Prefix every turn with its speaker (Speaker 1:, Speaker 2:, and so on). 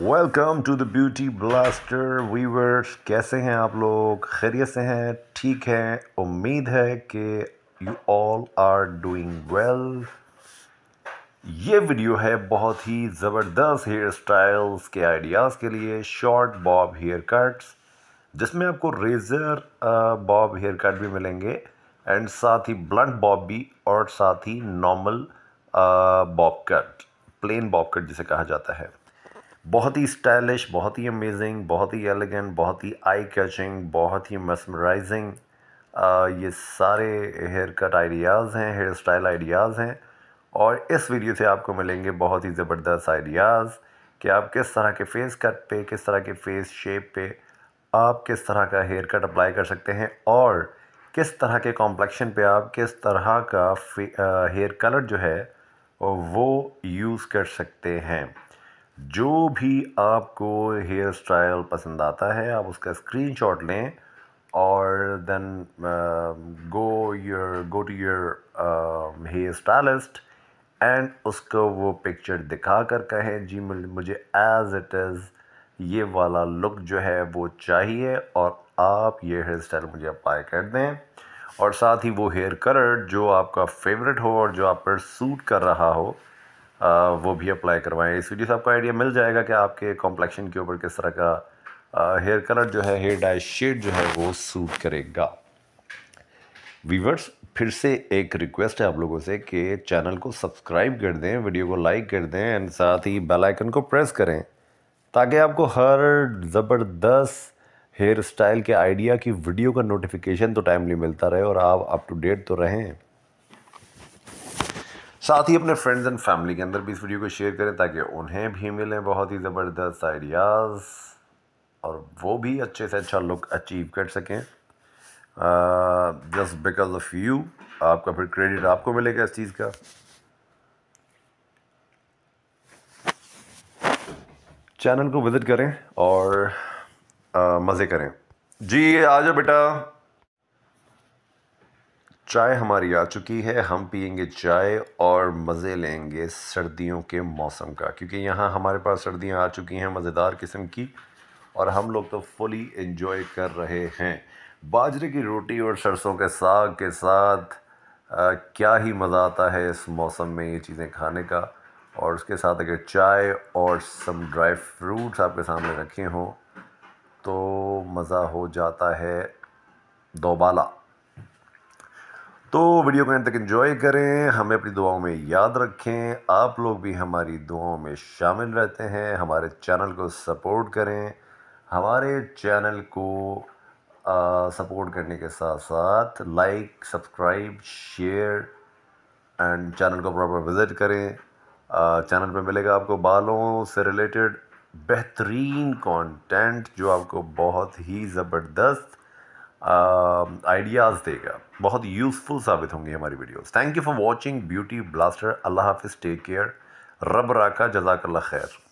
Speaker 1: welcome to the beauty blaster viewers कैसे हैं आप लोग खैरियत से हैं ठीक हैं उम्मीद है कि you all are doing well ये वीडियो है बहुत ही ज़बरदस्त हेयर स्टाइल्स के आइडियाज़ के लिए शॉर्ट बॉब हेयर कट्स जिसमें आपको रेज़र बॉब हेयर कट भी मिलेंगे एंड साथ ही ब्लंट बॉब भी और साथ ही normal bob cut plain bob cut जिसे कहा जाता है बहुत ही स्टाइलिश बहुत ही अमेजिंग बहुत ही एलिगेंट बहुत ही आई कैचिंग बहुत ही मसमराइजिंग uh, ये सारे हेयर कट आइडियाज़ हैं हेयर स्टाइल आइडियाज़ हैं और इस वीडियो से आपको मिलेंगे बहुत ही ज़बरदस्त आइडियाज़ कि आप किस तरह के फेस कट पे किस तरह के फेस शेप पे आप किस तरह का हेयर कट अप्लाई कर सकते हैं और किस तरह के कॉम्प्लेक्शन पे आप किस तरह का हेयर कलर uh, जो है वो यूज़ कर सकते हैं जो भी आपको हेयर स्टाइल पसंद आता है आप उसका स्क्रीनशॉट लें और then go your go to your hair stylist and उसको वो पिक्चर दिखा कर कहें जी मुझे एज़ इट इज़ ये वाला लुक जो है वो चाहिए और आप ये हेयर स्टाइल मुझे अप्लाई कर दें और साथ ही वो हेयर कलर जो आपका फेवरेट हो और जो आप पर सूट कर रहा हो वो भी अप्लाई करवाएं इस वीडियो से आपको आइडिया मिल जाएगा कि आपके कॉम्प्लेक्शन के ऊपर किस तरह का हेयर कलर जो है हेयर डाई शेड जो है वो सूट करेगा वीवर्स फिर से एक रिक्वेस्ट है आप लोगों से कि चैनल को सब्सक्राइब कर दें वीडियो को लाइक कर दें एंड साथ ही बेल आइकन को प्रेस करें ताकि आपको हर ज़बरदस्त हेयर स्टाइल के आइडिया की वीडियो का नोटिफिकेशन तो टाइमली मिलता रहे और आप अप टू डेट तो रहें साथ ही अपने फ्रेंड्स एंड फैमिली के अंदर भी इस वीडियो को शेयर करें ताकि उन्हें भी मिलें बहुत ही ज़बरदस्त आइडियाज़ और वो भी अच्छे से अच्छा लुक अचीव कर सकें जस्ट बिकॉज ऑफ यू आपका फिर क्रेडिट आपको मिलेगा इस चीज़ का चैनल को विज़िट करें और मज़े करें जी आ जाओ बेटा चाय हमारी आ चुकी है हम पियेंगे चाय और मज़े लेंगे सर्दियों के मौसम का क्योंकि यहाँ हमारे पास सर्दियाँ आ चुकी हैं मज़ेदार किस्म की और हम लोग तो फुली इन्जॉय कर रहे हैं बाजरे की रोटी और सरसों के साग के साथ आ, क्या ही मज़ा आता है इस मौसम में ये चीज़ें खाने का और उसके साथ अगर चाय और सम ड्राई फ्रूट्स आपके सामने रखे हों तो मज़ा हो जाता है दोबाला तो वीडियो को एंड तक एंजॉय करें हमें अपनी दुआओं में याद रखें आप लोग भी हमारी दुआओं में शामिल रहते हैं हमारे चैनल को सपोर्ट करें हमारे चैनल को आ, सपोर्ट करने के साथ साथ like subscribe share and channel को प्रॉपर विज़िट करें आ, चैनल पर मिलेगा आपको बालों से रिलेटेड बेहतरीन कंटेंट जो आपको बहुत ही ज़बरदस्त आइडियाज़ um, देगा बहुत यूज़फुल साबित होंगी हमारी videos thank you for watching beauty blaster अल्लाह हाफिज़ टेक केयर रब राका जजाकल्ला खैर